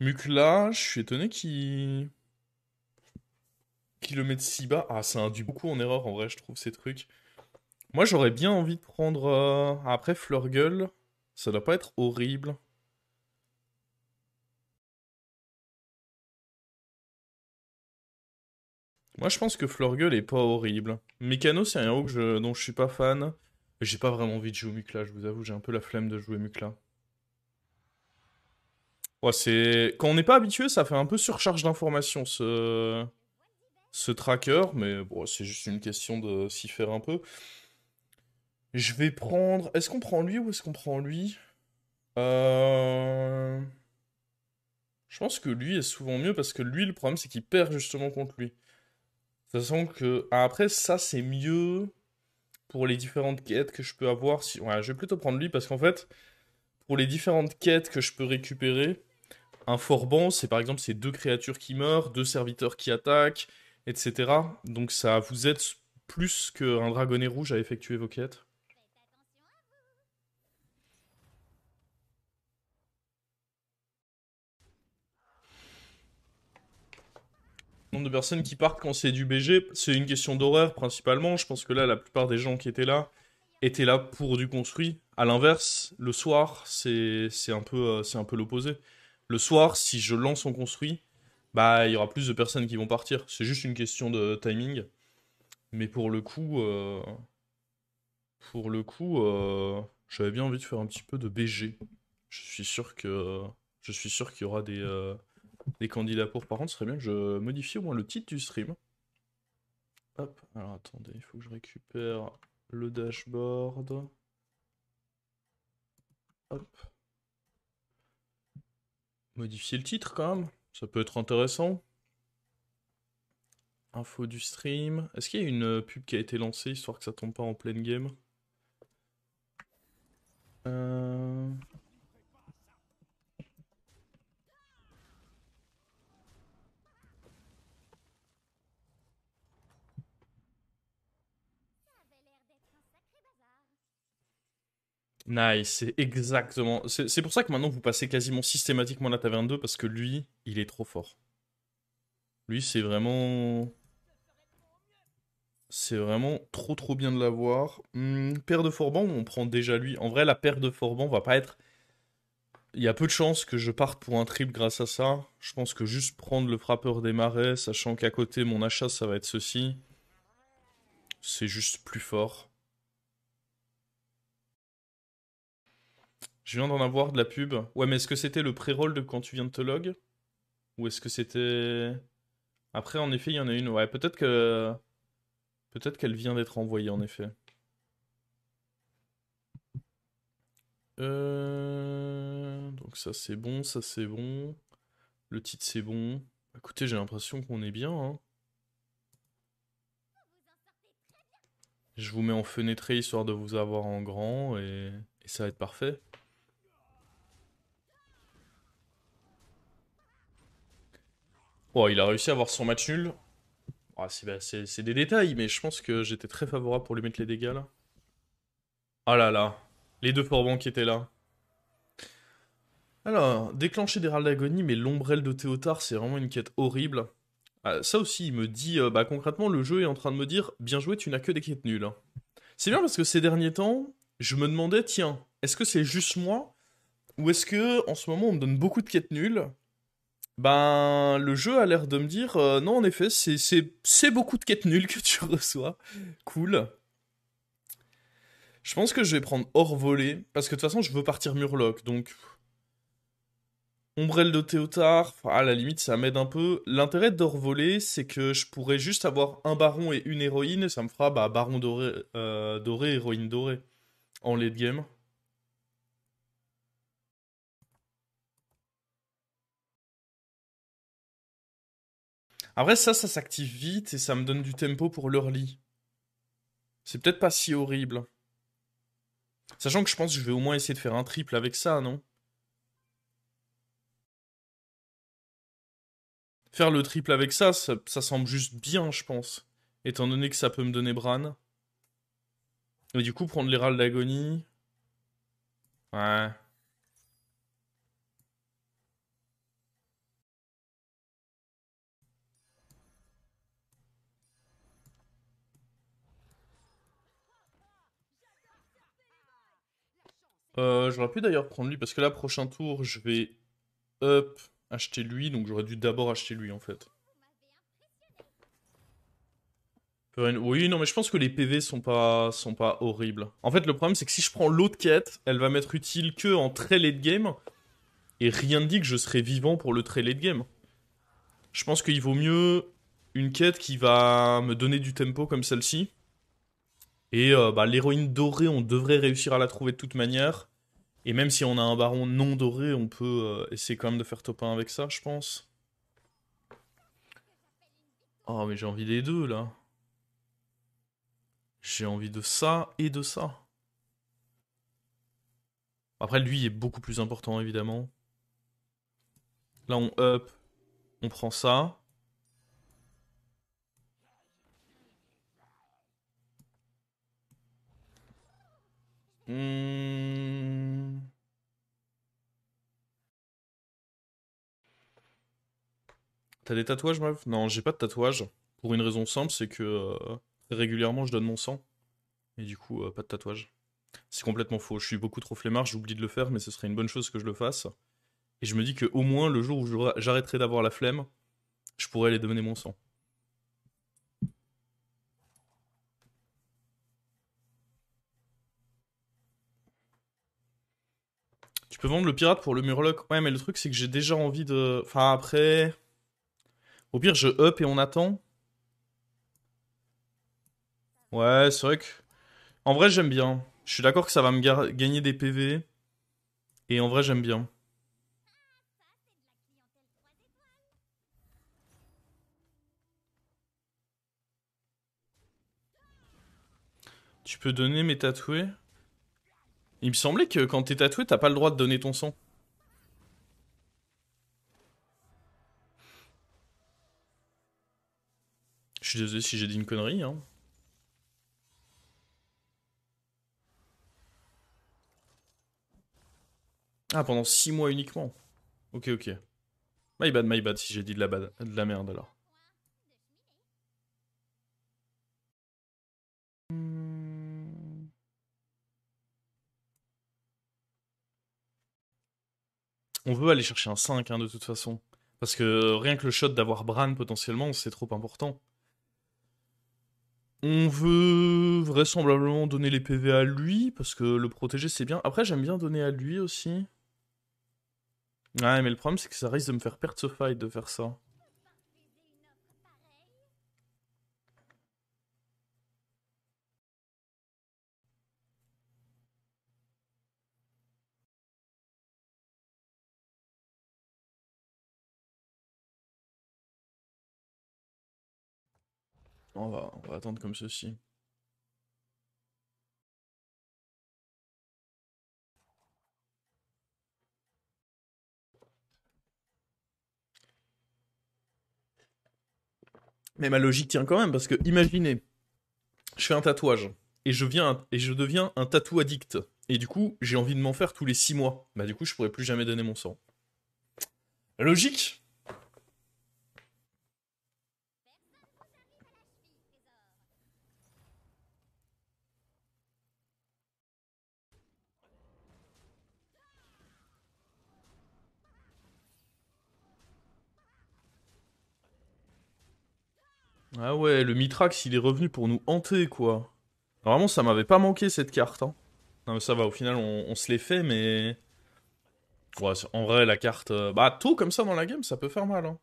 Mukla, je suis étonné qu'il qui le mette si bas. Ah, ça induit beaucoup en erreur en vrai, je trouve ces trucs. Moi, j'aurais bien envie de prendre. Euh, après, Fleurgueule, ça doit pas être horrible. Moi, je pense que Fleurgueule est pas horrible. Mécano, c'est un héros dont je suis pas fan. J'ai pas vraiment envie de jouer Mukla, je vous avoue, j'ai un peu la flemme de jouer Mukla. Ouais, c'est... Quand on n'est pas habitué, ça fait un peu surcharge d'informations, ce... ce tracker, mais bon, c'est juste une question de s'y faire un peu. Je vais prendre... Est-ce qu'on prend lui ou est-ce qu'on prend lui euh, Je pense que lui est souvent mieux parce que lui, le problème, c'est qu'il perd justement contre lui. De toute façon, que... Ah, après, ça, c'est mieux pour les différentes quêtes que je peux avoir. Si... Ouais, je vais plutôt prendre lui parce qu'en fait, pour les différentes quêtes que je peux récupérer, un forban, c'est par exemple ces deux créatures qui meurent, deux serviteurs qui attaquent, etc. Donc ça vous aide plus qu'un dragonnet rouge à effectuer vos quêtes. nombre de personnes qui partent quand c'est du BG, c'est une question d'horaire principalement. Je pense que là, la plupart des gens qui étaient là étaient là pour du construit. À l'inverse, le soir, c'est un peu, euh, un peu l'opposé le soir, si je lance en construit, bah, il y aura plus de personnes qui vont partir. C'est juste une question de timing. Mais pour le coup, euh, pour le coup, euh, j'avais bien envie de faire un petit peu de BG. Je suis sûr que je suis sûr qu'il y aura des, euh, des candidats pour. Par contre, ce serait bien que je modifie au moins le titre du stream. Hop, alors attendez, il faut que je récupère le dashboard. Hop modifier le titre quand même. Ça peut être intéressant. Info du stream. Est-ce qu'il y a une euh, pub qui a été lancée histoire que ça tombe pas en pleine game euh... Nice, c'est exactement. C'est pour ça que maintenant vous passez quasiment systématiquement la taverne 2 parce que lui, il est trop fort. Lui, c'est vraiment. C'est vraiment trop trop bien de l'avoir. Hmm, paire de Forban, on prend déjà lui. En vrai, la paire de Forban va pas être. Il y a peu de chances que je parte pour un triple grâce à ça. Je pense que juste prendre le frappeur des marais, sachant qu'à côté, mon achat, ça va être ceci. C'est juste plus fort. Je viens d'en avoir de la pub. Ouais, mais est-ce que c'était le pré-roll de quand tu viens de te log Ou est-ce que c'était. Après, en effet, il y en a une. Ouais, peut-être que. Peut-être qu'elle vient d'être envoyée, en effet. Euh, donc, ça c'est bon, ça c'est bon. Le titre c'est bon. Écoutez, j'ai l'impression qu'on est bien. Hein. Je vous mets en fenêtre histoire de vous avoir en grand et, et ça va être parfait. il a réussi à avoir son match nul. Bah, c'est des détails, mais je pense que j'étais très favorable pour lui mettre les dégâts là. Ah là là, les deux Forbans qui étaient là. Alors, déclencher des râles d'agonie, mais l'ombrelle de Théotard, c'est vraiment une quête horrible. Ah, ça aussi, il me dit, euh, bah concrètement, le jeu est en train de me dire, bien joué, tu n'as que des quêtes nulles. C'est bien parce que ces derniers temps, je me demandais, tiens, est-ce que c'est juste moi Ou est-ce que, en ce moment, on me donne beaucoup de quêtes nulles ben, le jeu a l'air de me dire, euh, non, en effet, c'est beaucoup de quêtes nulles que tu reçois. Cool. Je pense que je vais prendre hors volé parce que de toute façon, je veux partir Murloc, donc... Ombrelle de Théotard, à la limite, ça m'aide un peu. L'intérêt d'or volé c'est que je pourrais juste avoir un baron et une héroïne, et ça me fera bah, baron doré, euh, doré héroïne dorée, en late game. Après, ça, ça s'active vite et ça me donne du tempo pour l'early. C'est peut-être pas si horrible. Sachant que je pense que je vais au moins essayer de faire un triple avec ça, non Faire le triple avec ça, ça, semble juste bien, je pense. Étant donné que ça peut me donner Bran. Et du coup, prendre les râles d'agonie. Ouais. Euh, j'aurais pu d'ailleurs prendre lui, parce que là, prochain tour, je vais up, acheter lui, donc j'aurais dû d'abord acheter lui, en fait. Oui, non, mais je pense que les PV sont pas, sont pas horribles. En fait, le problème, c'est que si je prends l'autre quête, elle va m'être utile que en très late game, et rien ne dit que je serai vivant pour le très late game. Je pense qu'il vaut mieux une quête qui va me donner du tempo comme celle-ci, et euh, bah, l'héroïne dorée, on devrait réussir à la trouver de toute manière. Et même si on a un baron non doré, on peut euh, essayer quand même de faire top 1 avec ça, je pense. Oh, mais j'ai envie des deux, là. J'ai envie de ça et de ça. Après, lui il est beaucoup plus important, évidemment. Là, on up. On prend ça. Hmm. T'as des tatouages, meuf Non, j'ai pas de tatouage. Pour une raison simple, c'est que euh, régulièrement je donne mon sang. Et du coup, euh, pas de tatouage. C'est complètement faux. Je suis beaucoup trop flemmard, j'oublie de le faire, mais ce serait une bonne chose que je le fasse. Et je me dis que au moins le jour où j'arrêterai d'avoir la flemme, je pourrais aller donner mon sang. peux vendre le pirate pour le murloc. Ouais, mais le truc, c'est que j'ai déjà envie de. Enfin, après. Au pire, je up et on attend. Ouais, c'est vrai que. En vrai, j'aime bien. Je suis d'accord que ça va me gagner des PV. Et en vrai, j'aime bien. Tu peux donner mes tatoués il me semblait que quand t'es tatoué, t'as pas le droit de donner ton sang. Je suis désolé si j'ai dit une connerie, hein. Ah, pendant 6 mois uniquement. Ok, ok. My bad, my bad, si j'ai dit de la, bad, de la merde alors. on veut aller chercher un 5 hein, de toute façon. Parce que euh, rien que le shot d'avoir Bran potentiellement, c'est trop important. On veut vraisemblablement donner les PV à lui, parce que le protéger c'est bien. Après, j'aime bien donner à lui aussi. Ouais, mais le problème c'est que ça risque de me faire perdre ce fight de faire ça. On va, attendre comme ceci. Mais ma logique tient quand même, parce que imaginez, je fais un tatouage, et je, viens, et je deviens un tatou addict. Et du coup, j'ai envie de m'en faire tous les 6 mois. Bah du coup, je pourrais plus jamais donner mon sang. Logique Ah ouais, le Mitrax, il est revenu pour nous hanter, quoi. Vraiment, ça m'avait pas manqué, cette carte. Hein. Non, mais ça va, au final, on, se l'est fait, mais... en vrai, la carte... Euh, bah, tout comme ça dans la game, ça peut faire mal, hein.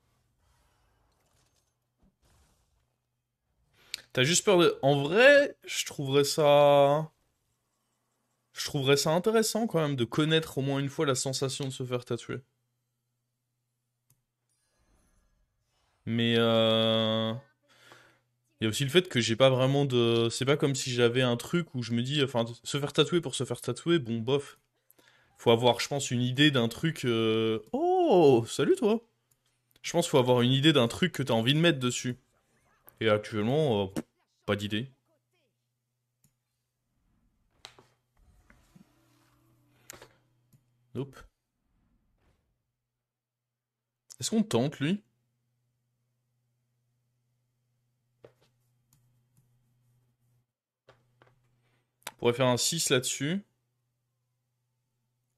T'as juste peur de... En vrai, je trouverais ça... Je trouverais ça intéressant, quand même, de connaître au moins une fois la sensation de se faire tatouer. Mais... Euh... Il y a aussi le fait que j'ai pas vraiment de. C'est pas comme si j'avais un truc où je me dis, enfin, se faire tatouer pour se faire tatouer, bon, bof. Faut avoir, je pense, une idée d'un truc. Euh, oh, salut toi Je pense faut avoir une idée d'un truc que t'as envie de mettre dessus. Et actuellement, euh, pas d'idée. Nope. Est-ce qu'on tente lui pourrait faire un 6 là-dessus.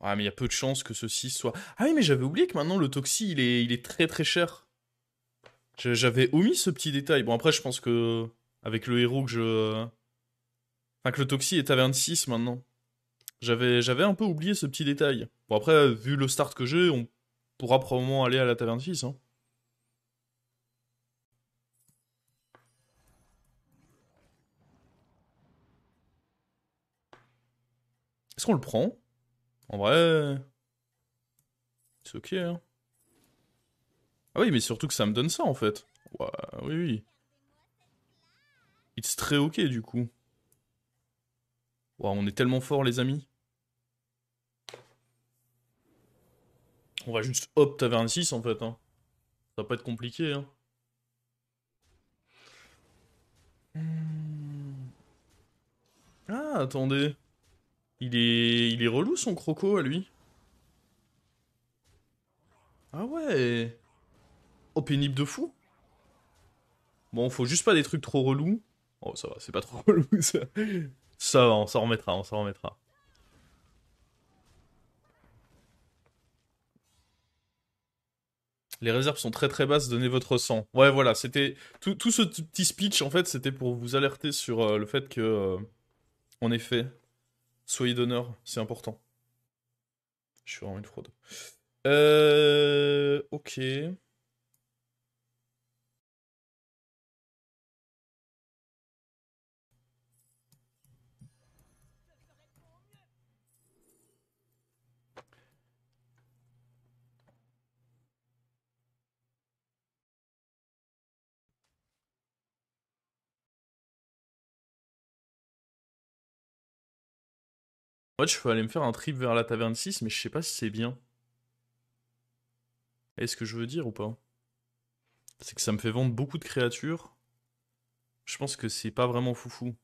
Ah, mais il y a peu de chances que ce 6 soit. Ah oui, mais j'avais oublié que maintenant le Toxie, il est, il est très très cher. J'avais omis ce petit détail. Bon, après, je pense que. Avec le héros que je. Enfin, que le Toxie est à 26 maintenant. J'avais, j'avais un peu oublié ce petit détail. Bon, après, vu le start que j'ai, on pourra probablement aller à la taverne 6. Hein. Est-ce qu'on le prend En vrai. C'est ok, hein. Ah oui, mais surtout que ça me donne ça en fait. Ouais, oui, oui. It's très ok du coup. on est tellement fort les amis. On va juste hop taverne 6 en fait. Hein. Ça va pas être compliqué. Hein. Ah attendez. Il est, il est relou son croco à lui. Ah ouais. Oh, pénible de fou. Bon, faut juste pas des trucs trop relous. Oh, ça va, c'est pas trop relou ça. Ça va, on s'en remettra, on s'en remettra. Les réserves sont très très basses, donnez votre sang. Ouais, voilà, c'était. Tout, ce petit speech, en fait, c'était pour vous alerter sur euh, le fait que. en euh, effet, Soyez d'honneur, c'est important. Je suis vraiment une fraude. Euh, ok. je peux aller me faire un trip vers la taverne 6, mais je sais pas si c'est bien. Est-ce que je veux dire ou pas C'est que ça me fait vendre beaucoup de créatures. Je pense que c'est pas vraiment foufou.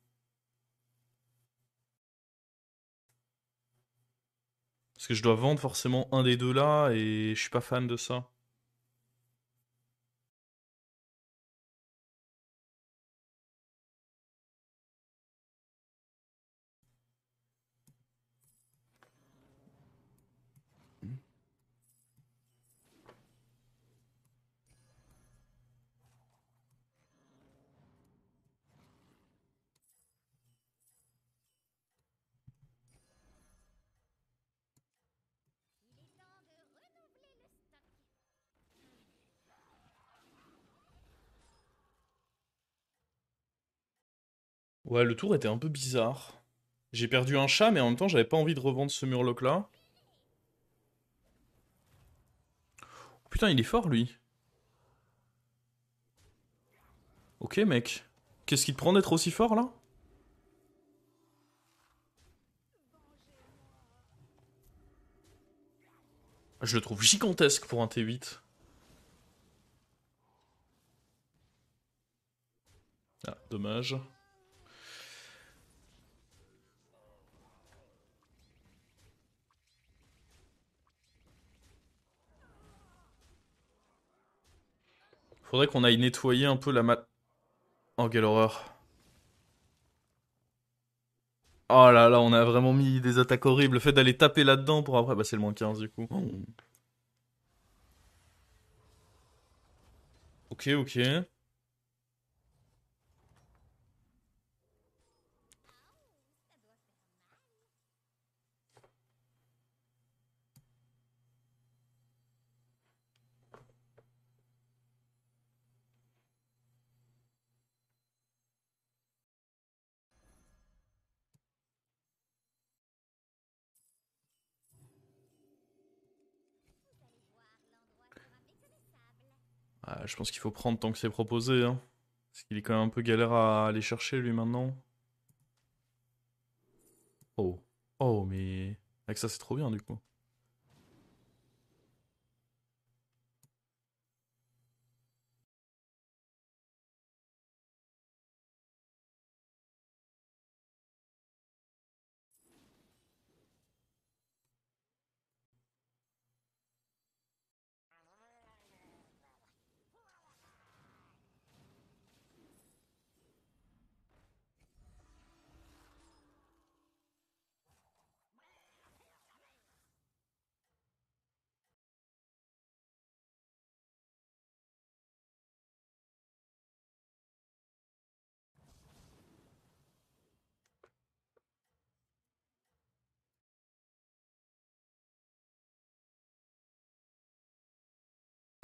Parce que je dois vendre forcément un des deux là, et je suis pas fan de ça. Ouais, le tour était un peu bizarre. J'ai perdu un chat, mais en même temps, j'avais pas envie de revendre ce murloc-là. putain, il est fort, lui. Ok, mec. Qu'est-ce qui te prend d'être aussi fort, là Je le trouve gigantesque pour un T8. Ah, dommage. Faudrait qu'on aille nettoyer un peu la mat... Oh, quelle horreur. Oh là là, on a vraiment mis des attaques horribles. Le fait d'aller taper là-dedans pour après... Bah, c'est le moins 15, du coup. Oh. Ok, ok. je pense qu'il faut prendre tant que c'est proposé. Hein. Parce qu'il est quand même un peu galère à aller chercher, lui, maintenant. Oh. Oh, mais... Avec ça, c'est trop bien, du coup.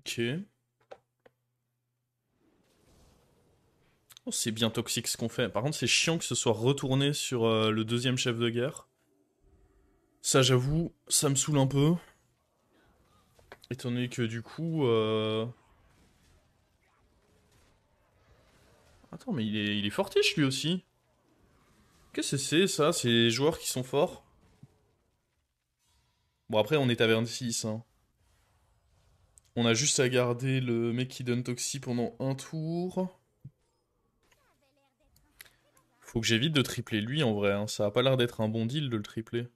Ok. Oh, c'est bien toxique ce qu'on fait. Par contre, c'est chiant que ce soit retourné sur euh, le deuxième chef de guerre. Ça, j'avoue, ça me saoule un peu. Étonné que du coup... Euh, Attends, mais il est, il est lui aussi. Qu'est-ce que c'est ça C'est joueurs qui sont forts Bon, après, on est à 6, hein. On a juste à garder le mec qui donne Toxie pendant un tour. Faut que j'évite de tripler lui en vrai, hein. ça a pas l'air d'être un bon deal de le tripler.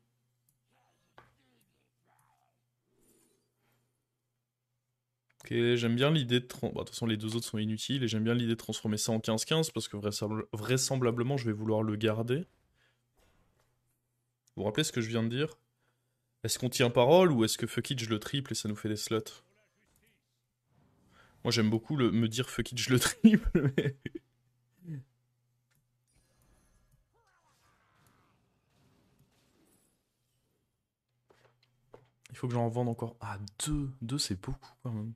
Ok, j'aime bien l'idée de... Bah, de toute façon les deux autres sont inutiles et j'aime bien l'idée de transformer ça en 15-15 parce que vraisemblablement je vais vouloir le garder. Vous vous rappelez ce que je viens de dire Est-ce qu'on tient parole ou est-ce que fuck it je le triple et ça nous fait des slots moi, j'aime beaucoup le, me dire fuck it, je le triple. Il faut que j'en vende encore. Ah, deux. Deux, c'est beaucoup quand même.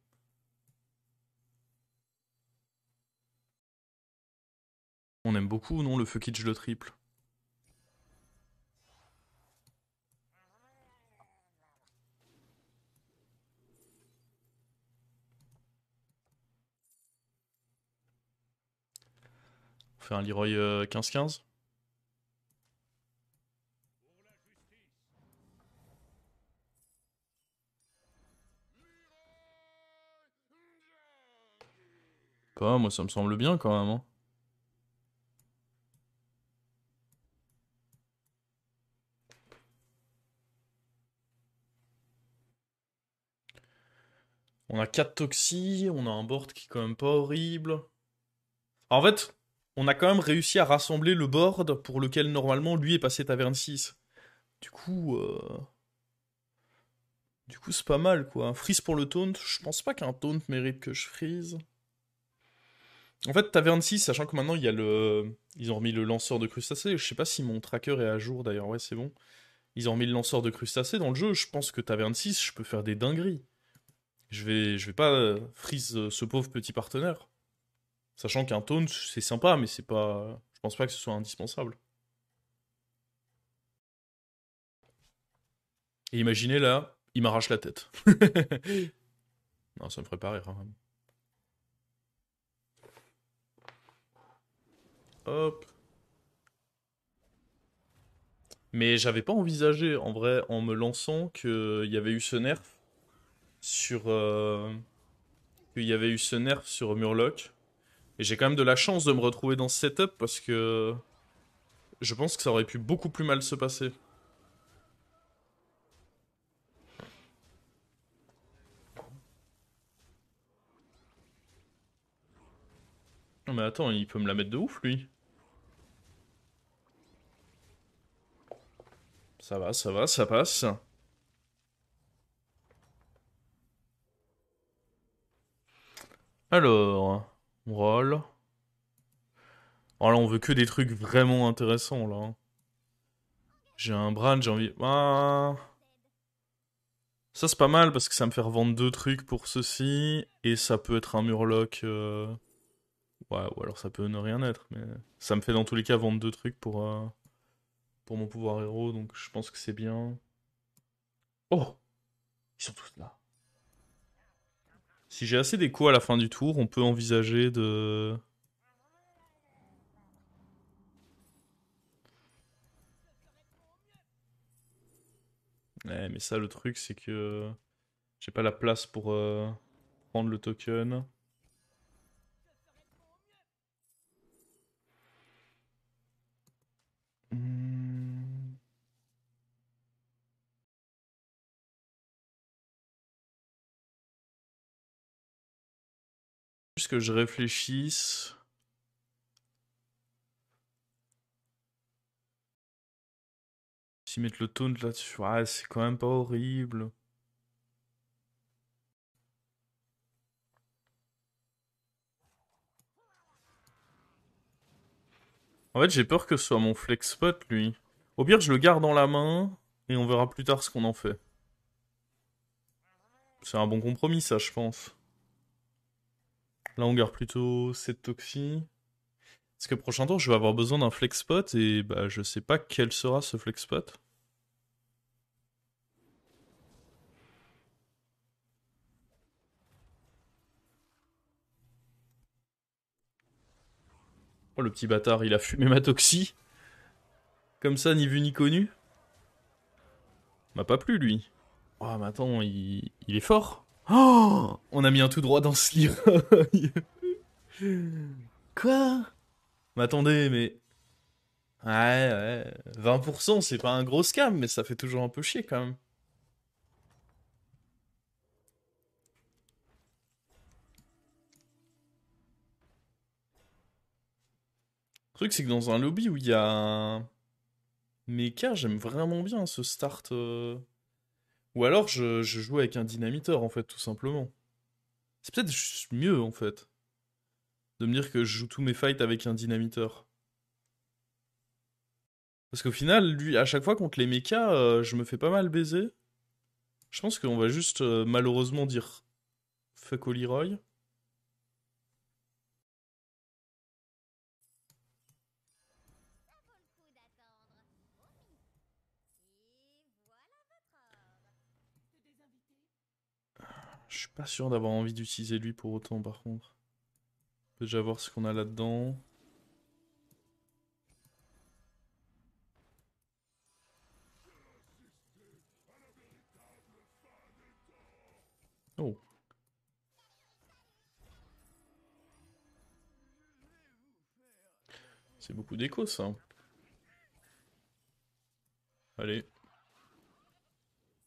On aime beaucoup, non, le fuck it, je le triple On fait un Leroy 15-15 euh, Pas, moi ça me semble bien quand même. Hein. On a 4 toxis, on a un board qui est quand même pas horrible. En fait, on a quand même réussi à rassembler le board pour lequel normalement lui est passé taverne 6. Du coup, euh, du coup c'est pas mal quoi. Un freeze pour le taunt, je pense pas qu'un taunt mérite que je freeze. En fait, taverne 6, sachant que maintenant il y a le, ils ont remis le lanceur de crustacés. Je sais pas si mon tracker est à jour d'ailleurs. Ouais, c'est bon. Ils ont mis le lanceur de crustacés dans le jeu. Je pense que taverne 6, je peux faire des dingueries. Je vais, je vais pas euh, freeze euh, ce pauvre petit partenaire. Sachant qu'un taunt, c'est sympa, mais c'est pas. Je pense pas que ce soit indispensable. Et imaginez là, il m'arrache la tête. non, ça me ferait pas rire. Hein. Hop. Mais j'avais pas envisagé, en vrai, en me lançant, qu'il y avait eu ce nerf sur. Euh, qu'il y avait eu ce nerf sur Murloc. Et j'ai quand même de la chance de me retrouver dans ce setup parce que je pense que ça aurait pu beaucoup plus mal se passer. Non mais attends, il peut me la mettre de ouf lui. Ça va, ça va, ça passe. Alors... On roll. Ah on veut que des trucs vraiment intéressants, là. Hein. J'ai un brand, j'ai envie... Ah. Ça, c'est pas mal, parce que ça me fait revendre deux trucs pour ceci, et ça peut être un murloc... Euh, ou alors ça peut ne rien être, mais... Ça me fait, dans tous les cas, vendre deux trucs pour... Euh, pour mon pouvoir héros, donc je pense que c'est bien. Oh Ils sont tous là. Si j'ai assez d'écho à la fin du tour, on peut envisager de... Eh, mais ça, le truc, c'est que j'ai pas la place pour euh, prendre le token. Hmm. que je réfléchisse. Si mettre le taunt là-dessus, Ouais, ah, c'est quand même pas horrible. En fait, j'ai peur que ce soit mon flex spot, lui. Au pire, je le garde dans la main et on verra plus tard ce qu'on en fait. C'est un bon compromis, ça, je pense longueur plutôt cette toxi. Parce que prochain tour, je vais avoir besoin d'un flex spot et bah, je sais pas quel sera ce flex spot. Oh le petit bâtard, il a fumé ma toxie. Comme ça, ni vu ni connu. M'a pas plu lui. Oh mais attends, il, il est fort. Oh On a mis un tout droit dans ce livre. Quoi Mais attendez, mais. Ouais, ouais. 20%, c'est pas un gros scam, mais ça fait toujours un peu chier quand même. Le truc, c'est que dans un lobby où il y a un. j'aime vraiment bien ce start. Euh, ou alors je, joue avec un dynamiteur, en fait, tout simplement. C'est peut-être mieux, en fait, de me dire que je joue tous mes fights avec un dynamiteur. Parce qu'au final, lui, à chaque fois contre les mechas, euh, je me fais pas mal baiser. Je pense qu'on va juste euh, malheureusement dire fuck Roy. Je suis pas sûr d'avoir envie d'utiliser lui pour autant par contre. On peut déjà voir ce qu'on a là-dedans. Oh. C'est beaucoup d'écho ça. Allez.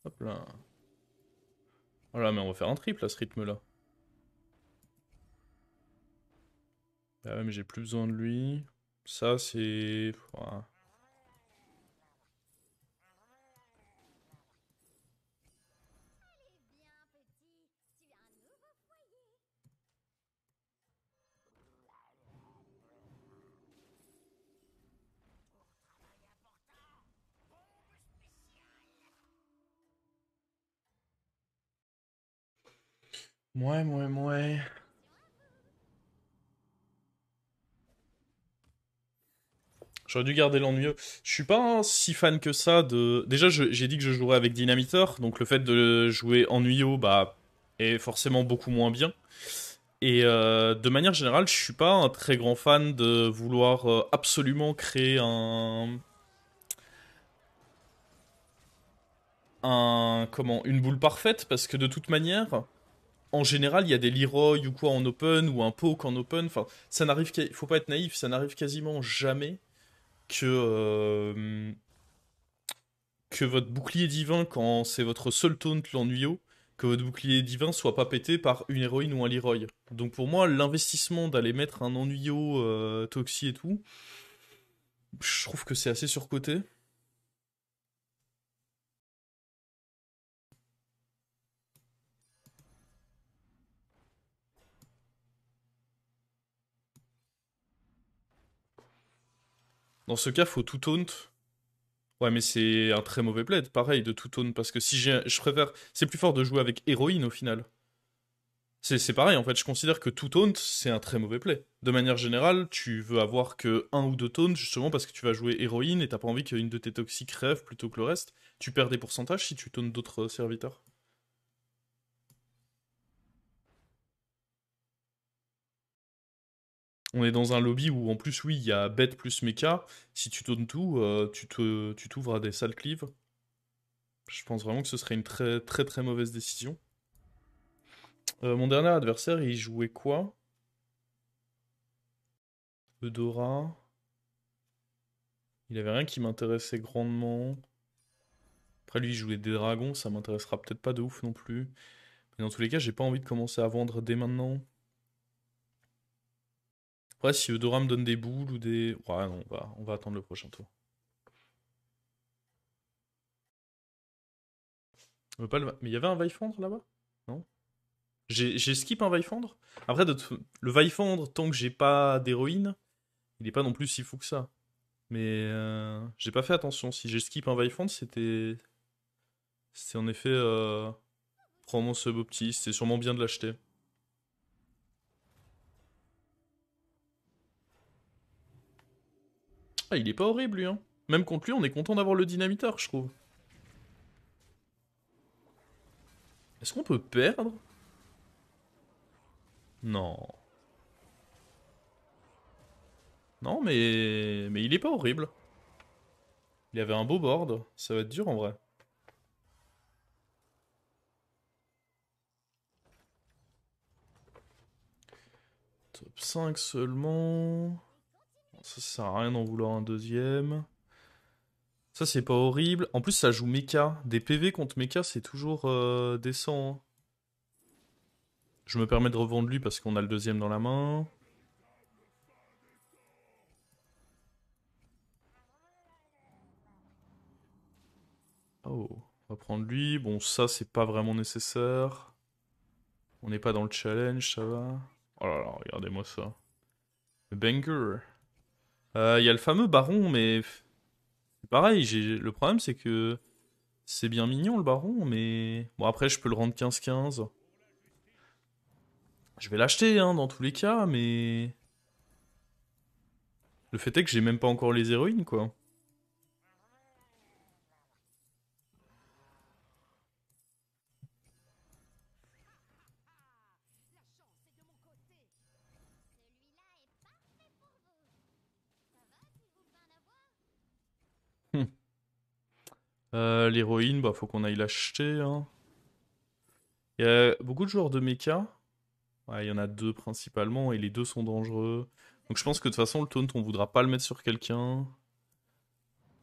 Hop là. Voilà, oh mais on va faire un triple à ce rythme-là. Bah ouais, mais j'ai plus besoin de lui. Ça, c'est... Voilà. Moins, moins, J'aurais dû garder l'ennuyeux. Je suis pas si fan que ça de. Déjà, j'ai dit que je jouerais avec Dynamiteur, donc le fait de jouer ennuyeux, bah, est forcément beaucoup moins bien. Et euh, de manière générale, je suis pas un très grand fan de vouloir euh, absolument créer un. Un. Comment Une boule parfaite, parce que de toute manière, en général, il y a des Leroy ou quoi en open ou un poke en open. Enfin, ça n'arrive qu'il faut pas être naïf, ça n'arrive quasiment jamais que euh, que votre bouclier divin quand c'est votre seul taunt l'ennuyo, que votre bouclier divin soit pas pété par une héroïne ou un Leroy. Donc pour moi, l'investissement d'aller mettre un ennuyo euh, toxi et tout, je trouve que c'est assez surcoté. Dans ce cas, faut tout taunt. Ouais, mais c'est un très mauvais play, pareil, de tout taunt, parce que si j'ai, je préfère, c'est plus fort de jouer avec héroïne au final. C'est, pareil, en fait, je considère que tout taunt, c'est un très mauvais play. De manière générale, tu veux avoir que un ou deux taunts, justement, parce que tu vas jouer héroïne et t'as pas envie qu'une de tes toxiques rêve plutôt que le reste. Tu perds des pourcentages si tu tone d'autres serviteurs. on est dans un lobby où en plus, oui, il y a bête plus méca. Si tu donnes tout, euh, tu te, tu t'ouvres à des sales cleaves. Je pense vraiment que ce serait une très très très mauvaise décision. Euh, mon dernier adversaire, il jouait quoi Eudora. Il avait rien qui m'intéressait grandement. Après, lui, il jouait des dragons, ça m'intéressera peut-être pas de ouf non plus. Mais dans tous les cas, j'ai pas envie de commencer à vendre dès maintenant. Après, si Eudora me donne des boules ou des. Ouais, non, on va, on va attendre le prochain tour. Mais il y avait un Vaifondre là-bas Non J'ai skip un Vaifondre Après, le Vaifondre, tant que j'ai pas d'héroïne, il est pas non plus si fou que ça. Mais euh, j'ai pas fait attention. Si j'ai skip un Vaifondre, c'était. C'était en effet. Euh... Prends mon sub petit, c'est sûrement bien de l'acheter. Ah, il est pas horrible, lui, hein. Même contre lui, on est content d'avoir le dynamiteur, je trouve. Est-ce qu'on peut perdre Non. Non, mais... Mais il est pas horrible. Il avait un beau board. Ça va être dur, en vrai. Top 5 seulement... Ça, sert à rien d'en vouloir un deuxième. Ça, c'est pas horrible. En plus, ça joue mecha. Des PV contre mecha, c'est toujours euh, décent. Hein. Je me permets de revendre lui parce qu'on a le deuxième dans la main. Oh, on va prendre lui. Bon, ça, c'est pas vraiment nécessaire. On n'est pas dans le challenge, ça va. Oh là là, regardez-moi ça. Le banger. Il euh, y a le fameux baron, mais pareil, le problème c'est que c'est bien mignon le baron, mais bon après je peux le rendre 15-15. Je vais l'acheter hein, dans tous les cas, mais le fait est que j'ai même pas encore les héroïnes quoi. Euh, l'héroïne, bah faut qu'on aille l'acheter. Hein. Il y a beaucoup de joueurs de mecha. il y en a deux principalement et les deux sont dangereux. Donc je pense que de toute façon, le taunt, on voudra pas le mettre sur quelqu'un.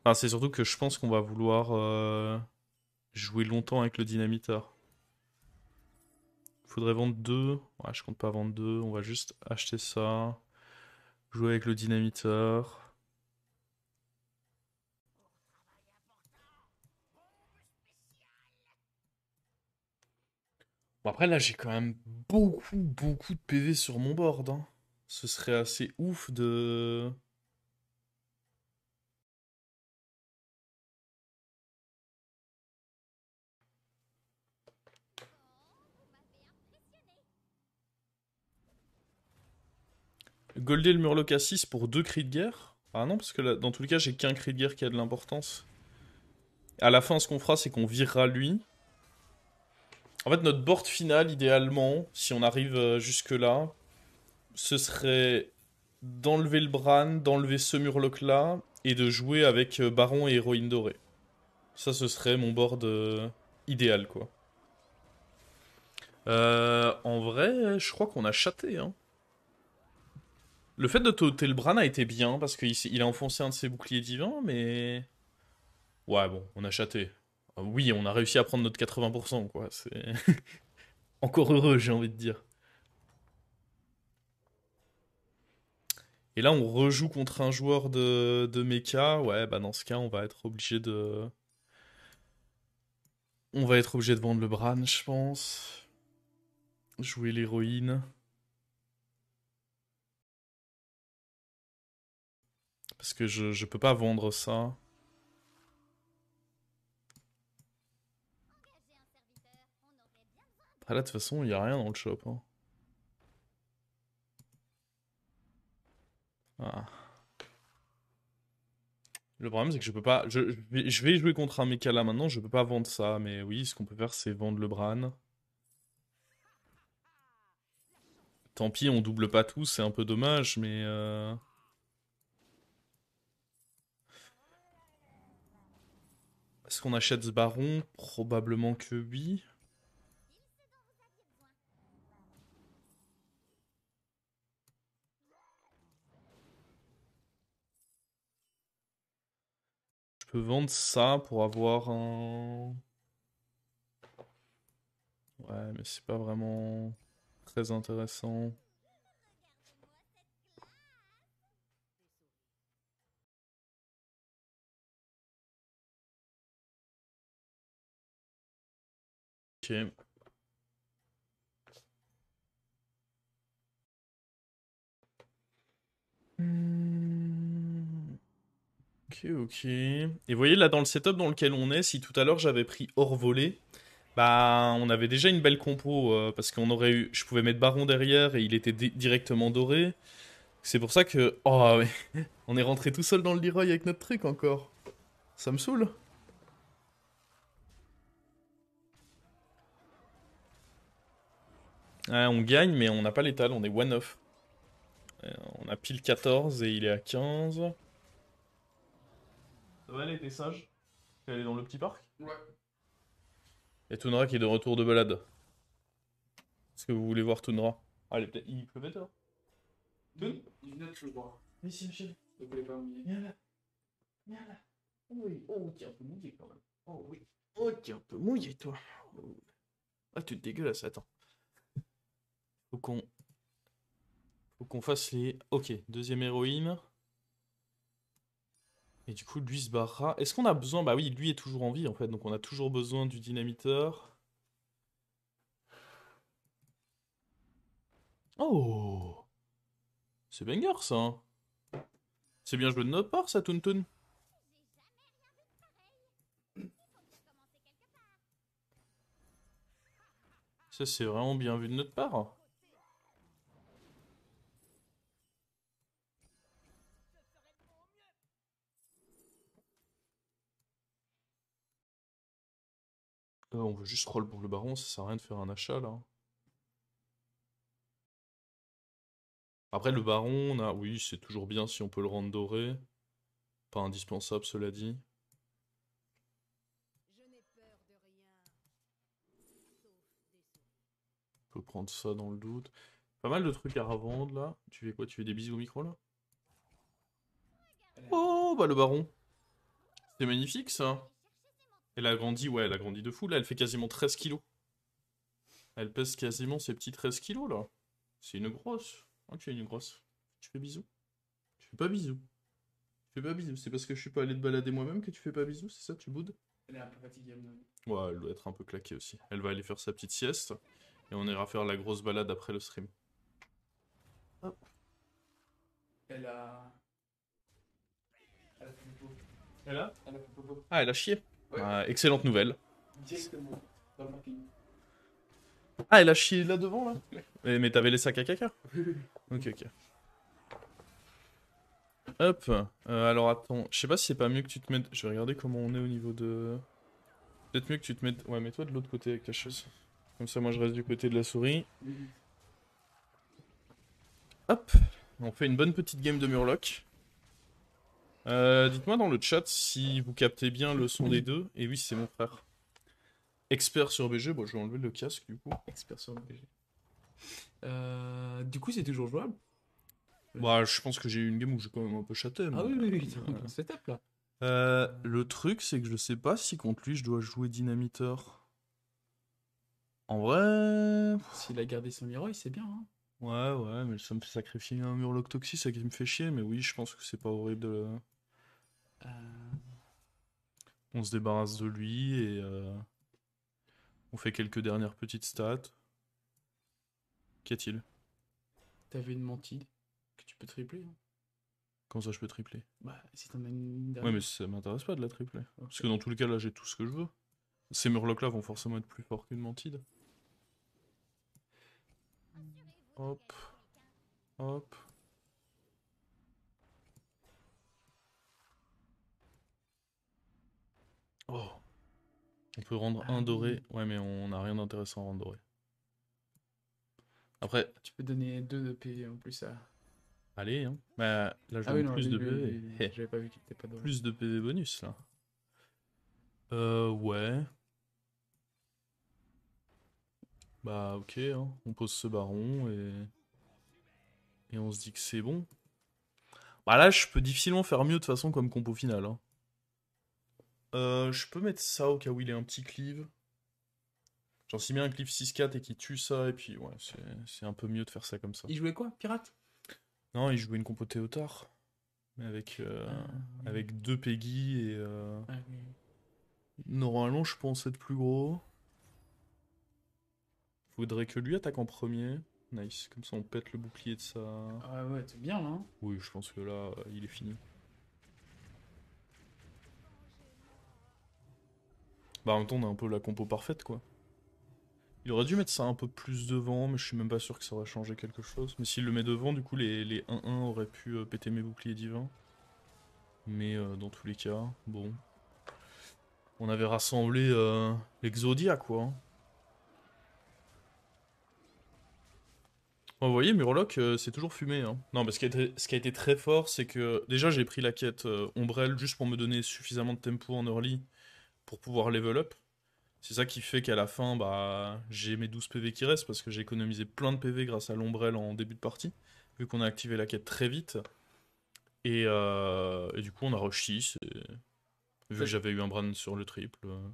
Enfin, c'est surtout que je pense qu'on va vouloir euh, jouer longtemps avec le dynamiteur. Faudrait vendre deux. Ouais, je compte pas vendre deux. On va juste acheter ça. Jouer avec le dynamiteur. Bon après là j'ai quand même beaucoup beaucoup de PV sur mon board. Hein. Ce serait assez ouf de... Golder le Murloc à 6 pour 2 cris de guerre Ah non, parce que là, dans tous les cas, j'ai qu'un cri de guerre qui a de l'importance. À la fin, ce qu'on fera, c'est qu'on virera lui. En fait, notre board final, idéalement, si on arrive euh, jusque-là, ce serait d'enlever le Bran, d'enlever ce Murloc-là, et de jouer avec euh, Baron et Héroïne Dorée. Ça, ce serait mon board euh, idéal, quoi. en vrai, je crois qu'on a chaté, hein. Le fait de t'ôter le Bran a été bien, parce qu'il a enfoncé un de ses boucliers divins, mais... Ouais, bon, on a chaté oui, on a réussi à prendre notre 80%, quoi. C'est encore heureux, j'ai envie de dire. Et là, on rejoue contre un joueur de, de mecha. Ouais, bah dans ce cas, on va être obligé de. On va être obligé de vendre le Bran, je pense. Jouer l'héroïne. Parce que je, je peux pas vendre ça. Ah là, de toute façon, il n'y a rien dans le shop. Hein. Ah. Le problème, c'est que je peux pas. Je, vais jouer contre un mecha là maintenant, je peux pas vendre ça. Mais oui, ce qu'on peut faire, c'est vendre le Bran. Tant pis, on double pas tout, c'est un peu dommage, mais. Euh, est-ce qu'on achète ce baron Probablement que oui. vendre ça pour avoir un. Ouais, mais c'est pas vraiment très intéressant. Ok. Hmm. Ok, ok. Et vous voyez là dans le setup dans lequel on est, si tout à l'heure j'avais pris hors volé bah on avait déjà une belle compo euh, parce qu'on aurait eu, je pouvais mettre Baron derrière et il était directement doré. C'est pour ça que oh ouais, on est rentré tout seul dans le Leroy avec notre truc encore. Ça me saoule. Ouais ah, on gagne mais on n'a pas l'étal, on est one off euh, On a pile 14 et il est à 15. Valet était sage. Elle est dans le petit parc Ouais. Et Tounra qui est de retour de balade. Est-ce que vous voulez voir Toonra Ah, elle est peut-être. Il peut mettre là Oui, il vient de le voir. si Michel. vous voulez pas mouiller. Viens là. Viens là. Oui, oh, t'es un peu mouillé quand même. Oh oui. Oh, oh. Ah, t'es un peu mouillé, toi. Ah, tu te dégueulasses, attends. Faut qu'on. Faut qu'on fasse les. Ok, deuxième héroïne. Et du coup, lui se barra. Est-ce qu'on a besoin Bah oui, lui est toujours en vie en fait, donc on a toujours besoin du dynamiteur. Oh C'est banger ça hein. C'est bien joué de notre part ça, Toon. Ça c'est vraiment bien vu de notre part on veut juste roll pour le baron, ça sert à rien de faire un achat là. Après le baron, on a... oui, c'est toujours bien si on peut le rendre doré. Pas indispensable cela dit. On peut prendre ça dans le doute. Pas mal de trucs à revendre là. Tu fais quoi Tu fais des bisous au micro là Oh bah le baron. C'est magnifique ça. Elle a grandi, ouais, elle a grandi de fou. Là, elle fait quasiment 13 kilos. Elle pèse quasiment ses petits 13 kilos, là. C'est une grosse. Ok, tu une grosse. Tu fais bisous. Tu fais pas bisous. Tu fais pas bisous. C'est parce que je suis pas allé te balader moi-même que tu fais pas bisous, c'est ça Tu boudes Elle est un peu fatiguée, Ouais, elle doit être un peu claquée aussi. Elle va aller faire sa petite sieste. Et on ira faire la grosse balade après le stream. Elle a... Elle a Elle a Ah, elle a chié. Ah, excellente nouvelle. Ah, elle a chié là devant là Mais, t'avais les sacs à caca Ok, ok. Hop, euh, alors attends, je sais pas si c'est pas mieux que tu te mettes. Je vais regarder comment on est au niveau de. Peut-être mieux que tu te mettes. Ouais, mets-toi de l'autre côté avec la Comme ça, moi je reste du côté de la souris. Hop, on fait une bonne petite game de Murloc. Euh, dites-moi dans le chat si vous captez bien le son des deux. Et oui, c'est mon frère. Expert sur BG. Bon, je vais enlever le casque du coup. Expert sur BG. Euh, du coup, c'est toujours jouable Bah, je pense que j'ai eu une game où j'ai quand même un peu chaté. Ah oui, oui, oui, setup là. Euh, le truc, c'est que je sais pas si contre lui je dois jouer Dynamiteur. En vrai. S'il a gardé son miroir, c'est bien. Hein. Ouais, ouais, mais ça me fait sacrifier un Murloc toxis ça qui me fait chier, mais oui, je pense que c'est pas horrible de. Euh, on se débarrasse de lui et euh, on fait quelques dernières petites stats. Qu'y a-t-il T'avais une mentide que tu peux tripler. Comment hein ça, je peux tripler Bah, si as Ouais, mais ça m'intéresse pas de la tripler. Parce que dans tous les cas, là, j'ai tout ce que je veux. Ces murlocs-là vont forcément être plus forts qu'une mantide. Hop. Hop. On peut rendre ah un doré. Ouais, mais on n'a rien d'intéressant à rendre doré. Après. Tu peux donner deux de PV en plus à. Allez, hein. Bah, là, je ah plus de PV. J'avais pas vu qu'il pas Plus de PV bonus, là. Euh, ouais. Bah, ok, hein. on pose ce baron et. Et on se dit que c'est bon. Bah, là, je peux difficilement faire mieux de toute façon comme compo finale, hein. Euh, je peux mettre ça au cas où il est un petit cleave. J'en s'il bien un cleave 6-4 et qui tue ça, et puis ouais, c'est un peu mieux de faire ça comme ça. Il jouait quoi Pirate Non, il jouait une compo Théotard. Mais avec, euh, ah. avec deux Peggy et. Euh... Ah, normalement, je pense être plus gros. Faudrait que lui attaque en premier. Nice, comme ça on pète le bouclier de ça. Ah ouais, t'es bien là. Hein. oui, je pense que là, euh, il est fini. Bah en même temps on a un peu la compo parfaite quoi. Il aurait dû mettre ça un peu plus devant, mais je suis même pas sûr que ça aurait changé quelque chose. Mais s'il le met devant, du coup les, 1-1 auraient pu euh, péter mes boucliers divins. Mais euh, dans tous les cas, bon. On avait rassemblé euh, l'Exodia quoi. Hein. Oh, vous voyez, Murloc, c'est toujours fumé. Hein. Non, mais ce qui, ce qui a été très fort, c'est que déjà j'ai pris la quête Ombrelle juste pour me donner suffisamment de tempo en early pour pouvoir level up. C'est ça qui fait qu'à la fin, bah, j'ai mes 12 PV qui restent parce que j'ai économisé plein de PV grâce à l'ombrelle en début de partie, vu qu'on a activé la quête très vite. Et, euh, du coup, on a rush 6. Vu que j'avais eu un brand sur le triple. Euh,